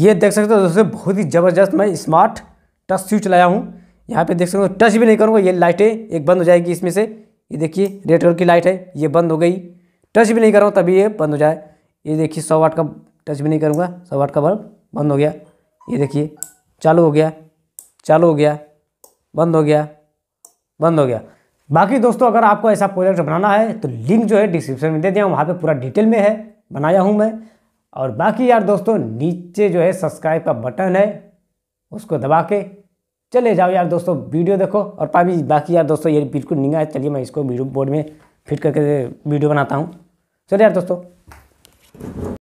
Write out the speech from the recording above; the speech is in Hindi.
ये देख सकते हो दोस्तों बहुत ही ज़बरदस्त मैं स्मार्ट टच स्विच लाया हूँ यहाँ पे देख सकते हो टच भी नहीं करूँगा ये लाइटें एक बंद हो जाएगी इसमें से ये देखिए रेड कलर की लाइट है ये बंद हो गई टच भी नहीं करूँगा तभी ये बंद हो जाए ये देखिए सौ वाट का टच भी नहीं करूँगा सौ वाट का बल्ब बंद हो गया ये देखिए चालू हो गया चालू हो गया बंद हो गया बंद हो गया बाकी दोस्तों अगर आपको ऐसा प्रोजेक्ट बनाना है तो लिंक जो है डिस्क्रिप्शन में दे दिया वहाँ पर पूरा डिटेल में है बनाया हूँ मैं और बाकी यार दोस्तों नीचे जो है सब्सक्राइब का बटन है उसको दबा के चले जाओ यार दोस्तों वीडियो देखो और पापी बाकी यार दोस्तों ये बिल्कुल निगा है चलिए मैं इसको वीडियो बोर्ड में फिट करके वीडियो बनाता हूँ चलिए यार दोस्तों